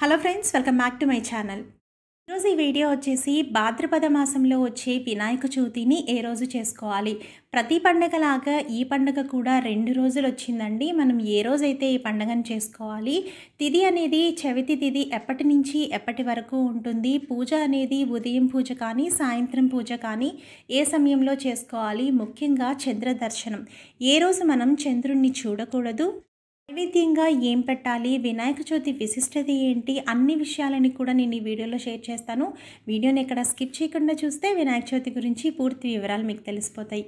hello friends welcome back to my channel ఈరోజు ఈ video వచ్చేసి భాద్రపద మాసంలో వచ్చే వినాయక చవితిని ఏ రోజు చేసుకోవాలి ప్రతి పండగలాగా ఈ పండగ కూడా రెండు రోజులు వచ్చిందండి మనం ఏ రోజైతే ఈ పండగను చేసుకోవాలి తిది అనేది చవితి తిది ఎప్పటి నుంచి ఎప్పటి వరకు ఉంటుంది పూజ అనేది ఉదయం పూజ కానీ సాయంత్రం పూజ కానీ ఏ సమయంలో చేసుకోవాలి ముఖ్యంగా చంద్ర దర్శనం ఏ రోజు మనం చంద్రుణ్ణి చూడకూడదు నైవేద్యంగా ఏం పెట్టాలి వినాయక చవితి విశిష్టత ఏంటి అన్ని విషయాలని కూడా నేను ఈ వీడియోలో షేర్ చేస్తాను వీడియోని ఎక్కడ స్కిప్ చేయకుండా చూస్తే వినాయక చవితి గురించి పూర్తి వివరాలు మీకు తెలిసిపోతాయి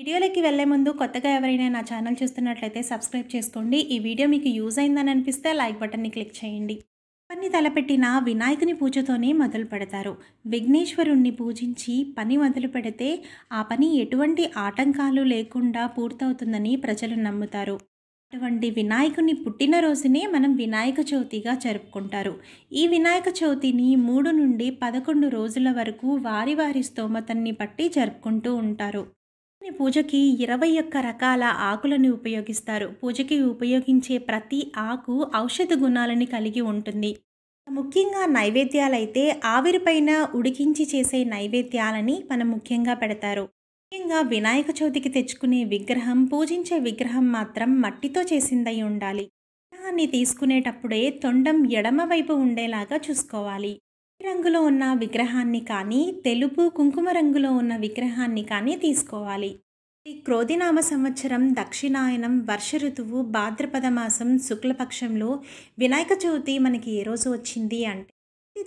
వీడియోలకి వెళ్లే ముందు కొత్తగా ఎవరైనా నా ఛానల్ చూస్తున్నట్లయితే సబ్స్క్రైబ్ చేసుకోండి ఈ వీడియో మీకు యూజ్ అయిందని అనిపిస్తే లైక్ బటన్ని క్లిక్ చేయండి పని తలపెట్టిన వినాయకుని పూజతోనే మొదలు పెడతారు విఘ్నేశ్వరుణ్ణి పూజించి పని మొదలు పెడితే ఆ పని ఎటువంటి ఆటంకాలు లేకుండా పూర్తవుతుందని ప్రజలు నమ్ముతారు అటువంటి వినాయకుని పుట్టినరోజునే మనం వినాయక చవితిగా జరుపుకుంటారు ఈ వినాయక చవితిని మూడు నుండి పదకొండు రోజుల వరకు వారి వారి స్తోమతన్ని బట్టి జరుపుకుంటూ ఉంటారు పూజకి ఇరవై ఒక్క రకాల ఆకులను ఉపయోగిస్తారు పూజకి ఉపయోగించే ప్రతి ఆకు ఔషధ గుణాలని కలిగి ఉంటుంది ముఖ్యంగా నైవేద్యాలైతే ఆవిరిపైన ఉడికించి చేసే నైవేద్యాలని మనం ముఖ్యంగా పెడతారు ముఖ్యంగా వినాయక చవితికి తెచ్చుకునే విగ్రహం పూజించే విగ్రహం మాత్రం మట్టితో చేసిందై ఉండాలి విగ్రహాన్ని తీసుకునేటప్పుడే తొండం ఎడమవైపు ఉండేలాగా చూసుకోవాలి రంగులో ఉన్న విగ్రహాన్ని కానీ తెలుపు కుంకుమ రంగులో ఉన్న విగ్రహాన్ని కానీ తీసుకోవాలి ఈ క్రోధినామ సంవత్సరం దక్షిణాయనం వర్ష ఋతువు భాద్రపద మాసం శుక్లపక్షంలో వినాయక చవితి మనకి ఏ రోజు వచ్చింది అంటే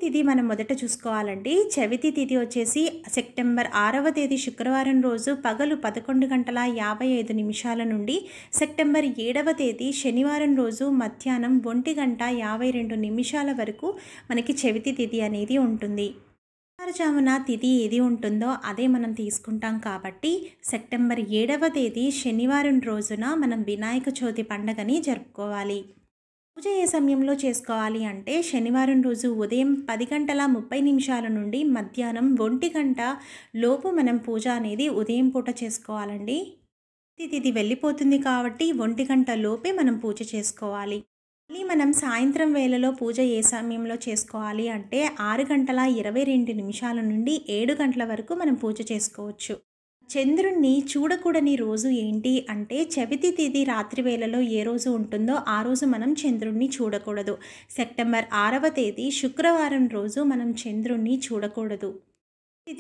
తిథి మనం మొదట చూసుకోవాలండి చవితి తిథి వచ్చేసి సెప్టెంబర్ ఆరవ తేదీ శుక్రవారం రోజు పగలు పదకొండు గంటల యాభై ఐదు నిమిషాల నుండి సెప్టెంబర్ ఏడవ తేదీ శనివారం రోజు మధ్యాహ్నం ఒంటి గంట యాభై రెండు నిమిషాల వరకు మనకి చవితి తిథి అనేది ఉంటుంది తెల్లవారుజామున తిథి ఏది ఉంటుందో అదే మనం తీసుకుంటాం కాబట్టి సెప్టెంబర్ ఏడవ తేదీ శనివారం రోజున మనం వినాయక చవితి పండగని జరుపుకోవాలి పూజ ఏ సమయంలో చేసుకోవాలి అంటే శనివారం రోజు ఉదయం పది గంటల ముప్పై నిమిషాల నుండి మధ్యాహ్నం ఒంటి గంట లోపు మనం పూజ అనేది ఉదయం పూట చేసుకోవాలండి తిథి వెళ్ళిపోతుంది కాబట్టి ఒంటి గంట లోపే మనం పూజ చేసుకోవాలి మళ్ళీ మనం సాయంత్రం వేళలో పూజ ఏ సమయంలో చేసుకోవాలి అంటే ఆరు గంటల ఇరవై రెండు నిమిషాల నుండి ఏడు గంటల వరకు మనం పూజ చేసుకోవచ్చు చంద్రుణ్ణి చూడకూడని రోజు ఏంటి అంటే చవితి తేదీ రాత్రి వేళలో ఏ రోజు ఉంటుందో ఆ రోజు మనం చంద్రుణ్ణి చూడకూడదు సెప్టెంబర్ ఆరవ తేదీ శుక్రవారం రోజు మనం చంద్రుణ్ణి చూడకూడదు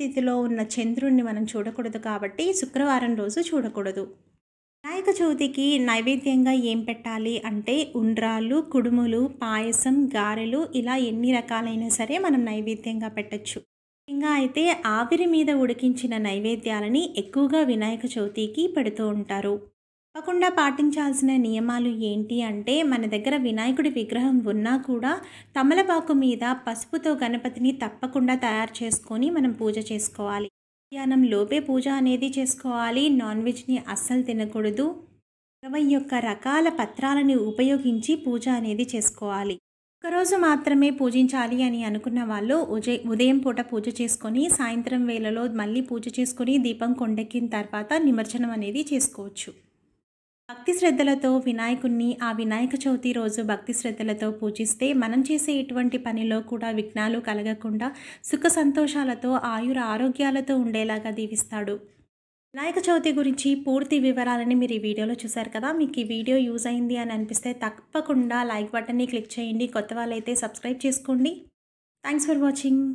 తిథిలో ఉన్న చంద్రుణ్ణి మనం చూడకూడదు కాబట్టి శుక్రవారం రోజు చూడకూడదు వినాయక చవితికి నైవేద్యంగా ఏం పెట్టాలి అంటే ఉండ్రాలు కుడుములు పాయసం గారెలు ఇలా ఎన్ని రకాలైనా సరే మనం నైవేద్యంగా పెట్టచ్చు ఇంకా అయితే ఆవిరి మీద ఉడికించిన నైవేద్యాలని ఎక్కువగా వినాయక చవితికి పెడుతూ ఉంటారు తప్పకుండా పాటించాల్సిన నియమాలు ఏంటి అంటే మన దగ్గర వినాయకుడి విగ్రహం ఉన్నా కూడా తమలపాకు మీద పసుపుతో గణపతిని తప్పకుండా తయారు చేసుకొని మనం పూజ చేసుకోవాలి మధ్యాహ్నం లోపే పూజ అనేది చేసుకోవాలి నాన్ వెజ్ని అస్సలు తినకూడదు ఇరవై యొక్క రకాల పత్రాలని ఉపయోగించి పూజ అనేది చేసుకోవాలి ఒక్కరోజు మాత్రమే పూజించాలి అని అనుకున్న వాళ్ళు ఉదయ ఉదయం పూట పూజ చేసుకొని సాయంత్రం వేళలో మళ్ళీ పూజ చేసుకొని దీపం కొండెక్కిన తర్వాత నిమజ్జనం అనేది చేసుకోవచ్చు భక్తి శ్రద్ధలతో వినాయకుణ్ణి ఆ వినాయక చవితి రోజు భక్తి శ్రద్ధలతో పూజిస్తే మనం చేసే ఎటువంటి పనిలో కూడా విఘ్నాలు కలగకుండా సుఖ సంతోషాలతో ఆయుర ఆరోగ్యాలతో ఉండేలాగా దీవిస్తాడు వినాయక చవితి గురించి పూర్తి వివరాలని మీరు ఈ వీడియోలో చూసారు కదా మీకు ఈ వీడియో యూజ్ అయింది అని అనిపిస్తే తప్పకుండా లైక్ బటన్ని క్లిక్ చేయండి కొత్త వాళ్ళైతే సబ్స్క్రైబ్ చేసుకోండి థ్యాంక్స్ ఫర్ వాచింగ్